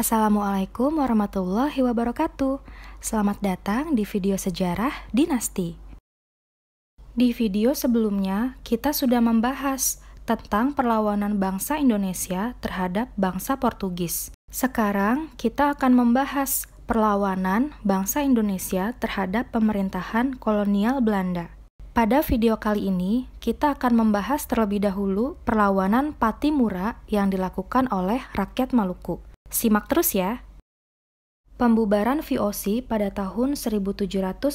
Assalamualaikum warahmatullahi wabarakatuh. Selamat datang di video sejarah dinasti. Di video sebelumnya, kita sudah membahas tentang perlawanan bangsa Indonesia terhadap bangsa Portugis. Sekarang, kita akan membahas perlawanan bangsa Indonesia terhadap pemerintahan kolonial Belanda. Pada video kali ini, kita akan membahas terlebih dahulu perlawanan Patimura yang dilakukan oleh rakyat Maluku. Simak terus ya. Pembubaran VOC pada tahun 1799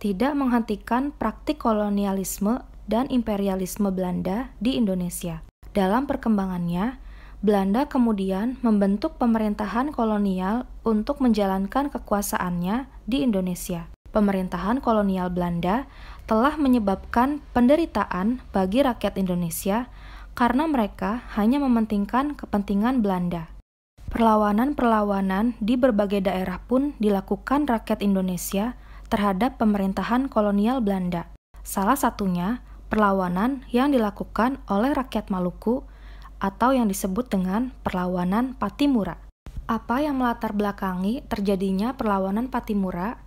tidak menghentikan praktik kolonialisme dan imperialisme Belanda di Indonesia. Dalam perkembangannya, Belanda kemudian membentuk pemerintahan kolonial untuk menjalankan kekuasaannya di Indonesia. Pemerintahan kolonial Belanda telah menyebabkan penderitaan bagi rakyat Indonesia karena mereka hanya mementingkan kepentingan Belanda. Perlawanan-perlawanan di berbagai daerah pun dilakukan rakyat Indonesia terhadap pemerintahan kolonial Belanda. Salah satunya perlawanan yang dilakukan oleh rakyat Maluku atau yang disebut dengan perlawanan Patimura. Apa yang melatar belakangi terjadinya perlawanan Patimura?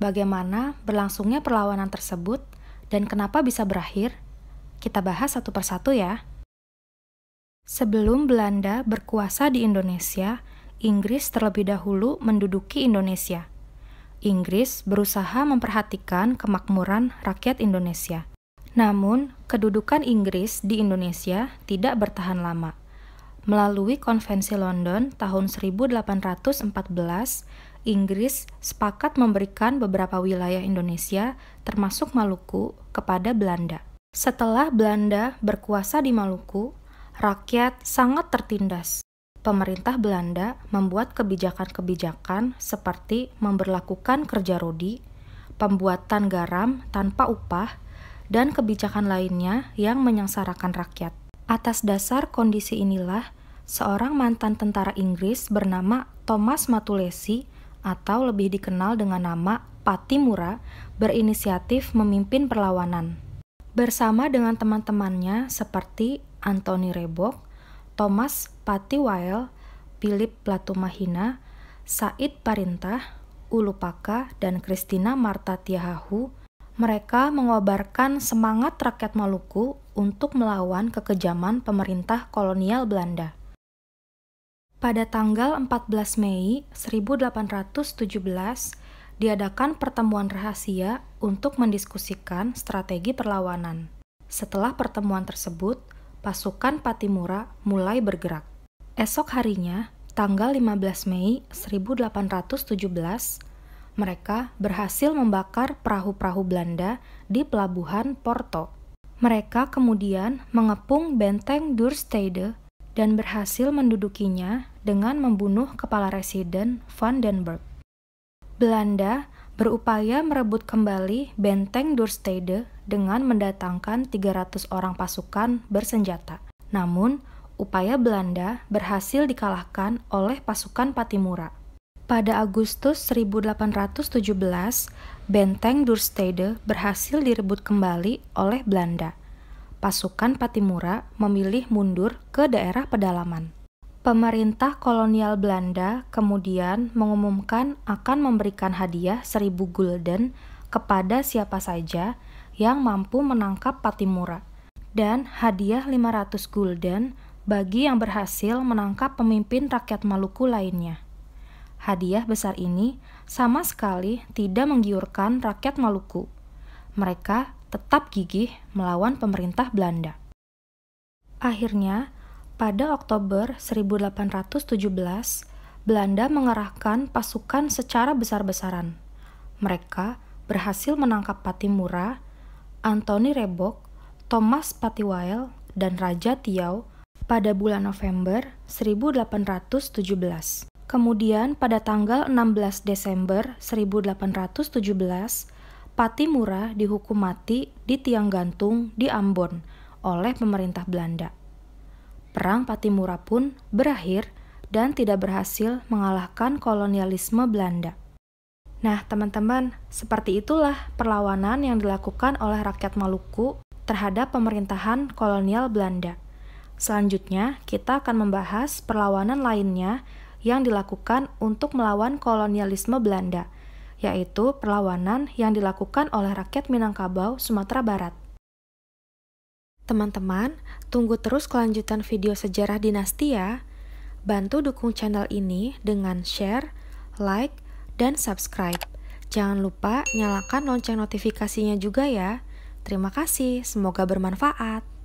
Bagaimana berlangsungnya perlawanan tersebut dan kenapa bisa berakhir? Kita bahas satu persatu ya. Sebelum Belanda berkuasa di Indonesia, Inggris terlebih dahulu menduduki Indonesia. Inggris berusaha memperhatikan kemakmuran rakyat Indonesia. Namun, kedudukan Inggris di Indonesia tidak bertahan lama. Melalui Konvensi London tahun 1814, Inggris sepakat memberikan beberapa wilayah Indonesia, termasuk Maluku, kepada Belanda. Setelah Belanda berkuasa di Maluku, rakyat sangat tertindas. Pemerintah Belanda membuat kebijakan-kebijakan seperti memberlakukan kerja rodi, pembuatan garam tanpa upah, dan kebijakan lainnya yang menyengsarakan rakyat. Atas dasar kondisi inilah, seorang mantan tentara Inggris bernama Thomas Matulesi atau lebih dikenal dengan nama Patimura berinisiatif memimpin perlawanan bersama dengan teman-temannya seperti Anthony Rebok, Thomas Patiwael, Philip Platumahina, Said Parintah, Ulupaka, dan Christina Marta Tiahahu, mereka mengobarkan semangat rakyat Maluku untuk melawan kekejaman pemerintah kolonial Belanda. Pada tanggal 14 Mei 1817, diadakan pertemuan rahasia untuk mendiskusikan strategi perlawanan. Setelah pertemuan tersebut, pasukan Patimura mulai bergerak. Esok harinya, tanggal 15 Mei 1817, mereka berhasil membakar perahu-perahu Belanda di pelabuhan Porto. Mereka kemudian mengepung benteng Durstede dan berhasil mendudukinya dengan membunuh kepala residen Vandenberg. Belanda berupaya merebut kembali benteng Durstede dengan mendatangkan 300 orang pasukan bersenjata. Namun, upaya Belanda berhasil dikalahkan oleh pasukan Patimura. Pada Agustus 1817, benteng Durstede berhasil direbut kembali oleh Belanda. Pasukan Patimura memilih mundur ke daerah pedalaman. Pemerintah kolonial Belanda kemudian mengumumkan akan memberikan hadiah seribu gulden kepada siapa saja yang mampu menangkap Patimura dan hadiah 500 gulden bagi yang berhasil menangkap pemimpin rakyat Maluku lainnya. Hadiah besar ini sama sekali tidak menggiurkan rakyat Maluku. Mereka tetap gigih melawan pemerintah Belanda. Akhirnya, pada Oktober 1817, Belanda mengerahkan pasukan secara besar-besaran. Mereka berhasil menangkap Patimura, Anthony Rebok, Thomas Patiwael, dan Raja Tiau pada bulan November 1817. Kemudian pada tanggal 16 Desember 1817, Patimura dihukum mati di tiang gantung di Ambon oleh pemerintah Belanda. Perang Patimura pun berakhir dan tidak berhasil mengalahkan kolonialisme Belanda. Nah, teman-teman, seperti itulah perlawanan yang dilakukan oleh rakyat Maluku terhadap pemerintahan kolonial Belanda. Selanjutnya, kita akan membahas perlawanan lainnya yang dilakukan untuk melawan kolonialisme Belanda, yaitu perlawanan yang dilakukan oleh rakyat Minangkabau, Sumatera Barat. Teman-teman, tunggu terus kelanjutan video sejarah dinasti ya. Bantu dukung channel ini dengan share, like, dan subscribe. Jangan lupa nyalakan lonceng notifikasinya juga ya. Terima kasih, semoga bermanfaat.